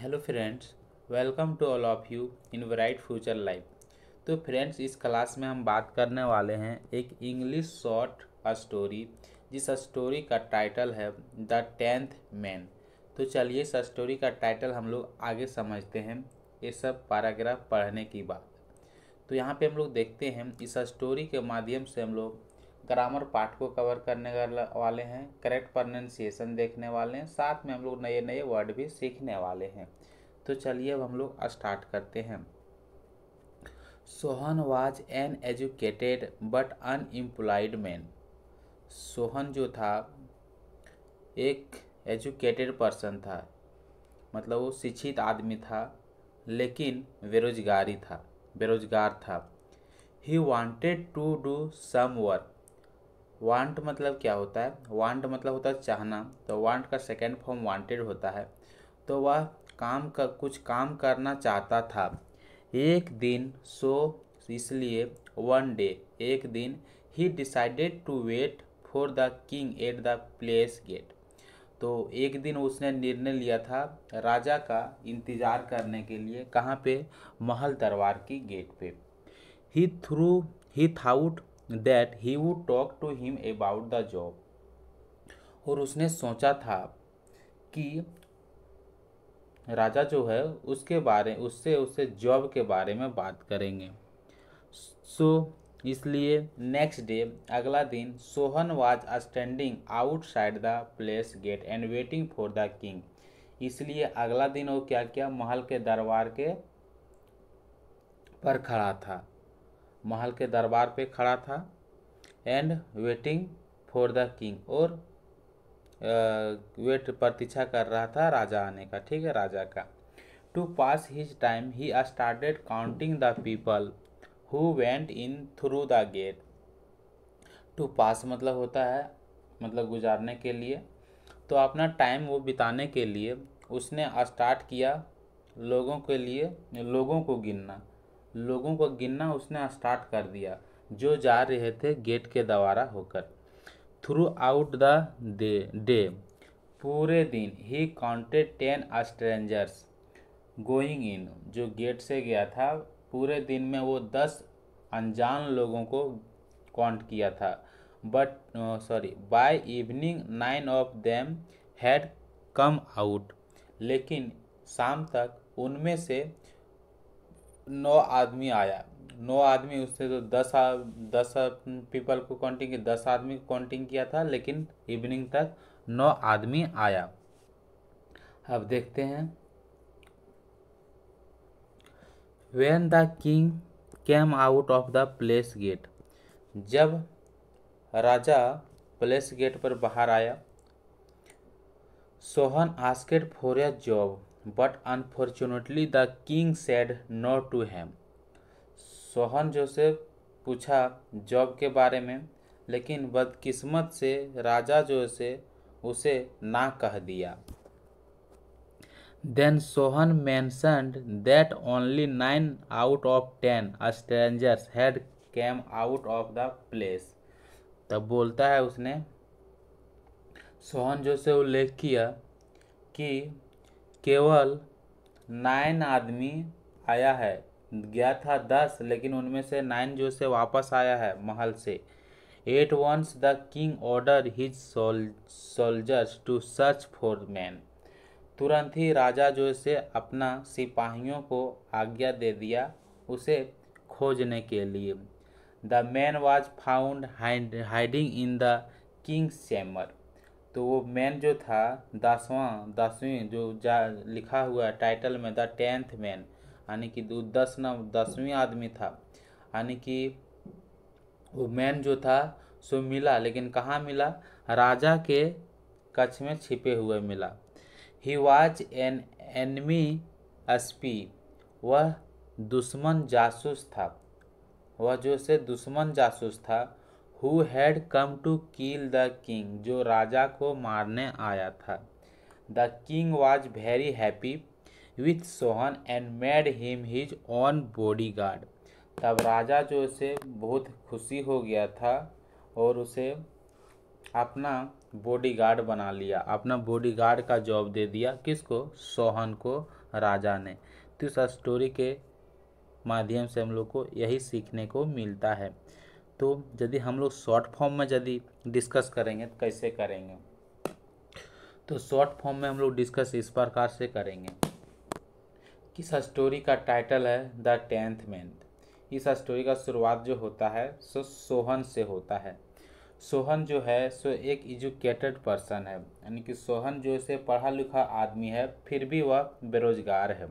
hello friends welcome to all of you in bright future life तो friends इस class में हम बात करने वाले हैं एक इंग्लिश शॉर्ट स्टोरी जिस स्टोरी का टाइटल है द टेंथ मैन तो चलिए इस स्टोरी का टाइटल हम लोग आगे समझते हैं ये सब पैराग्राफ पढ़ने की बात तो यहाँ पे हम लोग देखते हैं इस स्टोरी के माध्यम से हम लोग ग्रामर पार्ट को कवर करने वाले हैं करेक्ट प्रोनाउंसिएशन देखने वाले हैं साथ में हम लोग नए नए वर्ड भी सीखने वाले हैं तो चलिए अब हम लोग स्टार्ट करते हैं Sohan was an educated but unemployed man Sohan जो था एक एजुकेटेड पर्सन था मतलब वो शिक्षित आदमी था लेकिन बेरोजगारी था बेरोजगार था he wanted to do some work want मतलब क्या होता है वांट मतलब होता है चाहना तो वांट का सेकेंड फॉर्म वांटेड होता है तो वह काम का कुछ काम करना चाहता था एक दिन सो इसलिए वन डे एक दिन he decided to wait for the king at the palace gate तो एक दिन उसने निर्णय लिया था राजा का इंतज़ार करने के लिए कहाँ पे महल दरबार की गेट पे he through he thought that he would talk to him about the job और उसने सोचा था कि राजा जो है उसके बारे उससे उससे जॉब के बारे में बात करेंगे सो so, इसलिए नेक्स्ट डे अगला दिन Sohan was standing outside the palace gate and waiting for the king इसलिए अगला दिन वो क्या किया महल के दरबार के पर खड़ा था महल के दरबार पे खड़ा था and waiting for the king और वेट प्रतीक्षा कर रहा था राजा आने का ठीक है राजा का to pass his time he started counting the people who went in through the gate to pass मतलब होता है मतलब गुजारने के लिए तो अपना टाइम वो बिताने के लिए उसने स्टार्ट किया लोगों के लिए लोगों को गिनना लोगों को गिनना उसने स्टार्ट कर दिया जो जा रहे थे गेट के द्वारा होकर थ्रू आउट द डे पूरे दिन he counted ten strangers going in जो गेट से गया था पूरे दिन में वो दस अनजान लोगों को काउंट किया था but sorry by evening nine of them had come out लेकिन शाम तक उनमें से नौ आदमी आया नौ आदमी उससे तो दस आ, दस पीपल को काउंटिंग दस आदमी को काउंटिंग किया था लेकिन इवनिंग तक नौ आदमी आया अब देखते हैं when the king came out of the palace gate जब राजा प्लेस गेट पर बाहर आया Sohan asked for a job but unfortunately the king said no to him Sohan जोसेफ पूछा जॉब के बारे में लेकिन बदकिस्मत से राजा जो से उसे ना कह दिया then Sohan mentioned that only nine out of ten strangers had come out of the palace तब बोलता है उसने सोहन जो से उल्लेख किया कि केवल नाइन आदमी आया है गया था दस लेकिन उनमें से नाइन जो से वापस आया है महल से at once the king order his soldiers to search for man तुरंत ही राजा जो से अपना सिपाहियों को आज्ञा दे दिया उसे खोजने के लिए the man was found hiding in the king's chamber तो वो मैन जो था दसवां दसवीं जो जा लिखा हुआ है टाइटल में द टेंथ मैन यानी कि दस न दसवीं आदमी था यानी कि वो मैन जो था सो मिला लेकिन कहाँ मिला राजा के कच्छ में छिपे हुए मिला he was an enemy spy वह दुश्मन जासूस था वह जो से दुश्मन जासूस था who had come to kill the king जो राजा को मारने आया था the king was very happy with Sohan and made him his own bodyguard तब राजा जो उसे बहुत खुशी हो गया था और उसे अपना बॉडी गार्ड बना लिया अपना बॉडी गार्ड का जॉब दे दिया किसको सोहन को राजा ने तो इस स्टोरी के माध्यम से हम लोग को यही सीखने को मिलता है तो यदि हम लोग शॉर्ट फॉर्म में यदि डिस्कस करेंगे तो कैसे करेंगे तो शॉर्ट फॉर्म में हम लोग डिस्कस इस प्रकार से करेंगे किस स्टोरी का टाइटल है द टेंथ मैंथ इस स्टोरी का शुरुआत जो होता है सो सोहन से होता है सोहन जो है सो एक एजुकेटेड पर्सन है यानी कि सोहन जो से पढ़ा लिखा आदमी है फिर भी वह बेरोजगार है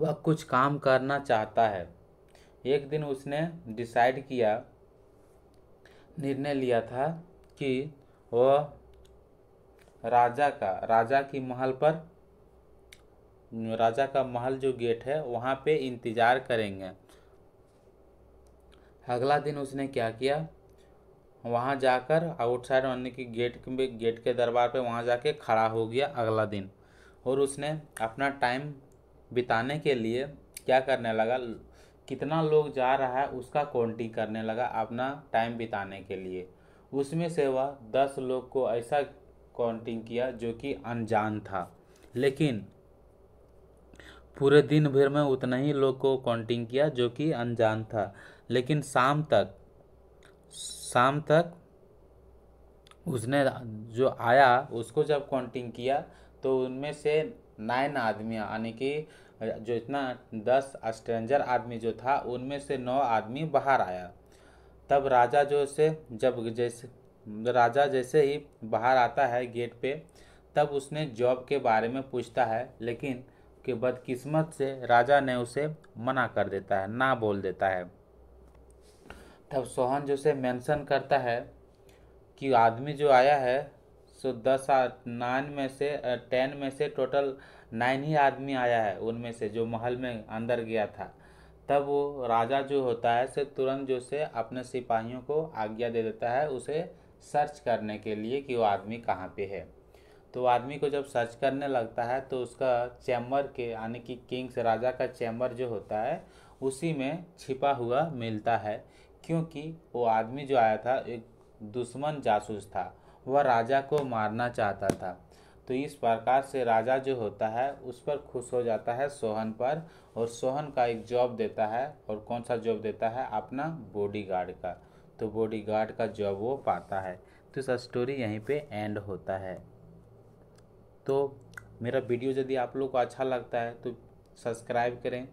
वह कुछ काम करना चाहता है एक दिन उसने डिसाइड किया निर्णय लिया था कि वह राजा का राजा की महल पर राजा का महल जो गेट है वहाँ पे इंतज़ार करेंगे अगला दिन उसने क्या किया वहाँ जाकर आउटसाइड यानी कि गेट के गेट के दरबार पे वहाँ जाके खड़ा हो गया अगला दिन और उसने अपना टाइम बिताने के लिए क्या करने लगा कितना लोग जा रहा है उसका काउंटिंग करने लगा अपना टाइम बिताने के लिए उसमें से वह दस लोग को ऐसा काउंटिंग किया जो कि अनजान था लेकिन पूरे दिन भर में उतना ही लोग को काउंटिंग किया जो कि अनजान था लेकिन शाम तक शाम तक उसने जो आया उसको जब काउंटिंग किया तो उनमें से नाइन आदमी यानी कि जो इतना दस स्ट्रेंजर आदमी जो था उनमें से नौ आदमी बाहर आया तब राजा जो से जब जैसे राजा जैसे ही बाहर आता है गेट पे तब उसने जॉब के बारे में पूछता है लेकिन के बदकिस्मत से राजा ने उसे मना कर देता है ना बोल देता है तब सोहन जो से मेंशन करता है कि आदमी जो आया है सो दस नाइन में से टेन में से टोटल नाइन ही आदमी आया है उनमें से जो महल में अंदर गया था तब वो राजा जो होता है से तुरंत जो से अपने सिपाहियों को आज्ञा दे देता है उसे सर्च करने के लिए कि वो आदमी कहाँ पे है तो आदमी को जब सर्च करने लगता है तो उसका चैम्बर के यानी कि किंग्स राजा का चैम्बर जो होता है उसी में छिपा हुआ मिलता है क्योंकि वो आदमी जो आया था एक दुश्मन जासूस था वह राजा को मारना चाहता था तो इस प्रकार से राजा जो होता है उस पर खुश हो जाता है सोहन पर और सोहन का एक जॉब देता है और कौन सा जॉब देता है अपना बॉडीगार्ड का तो बॉडीगार्ड का जॉब वो पाता है तो इस स्टोरी यहीं पे एंड होता है तो मेरा वीडियो यदि आप लोग को अच्छा लगता है तो सब्सक्राइब करें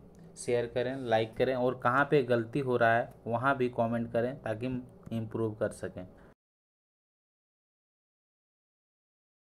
शेयर करें लाइक करें और कहाँ पे गलती हो रहा है वहाँ भी कमेंट करें ताकि इम्प्रूव कर सकें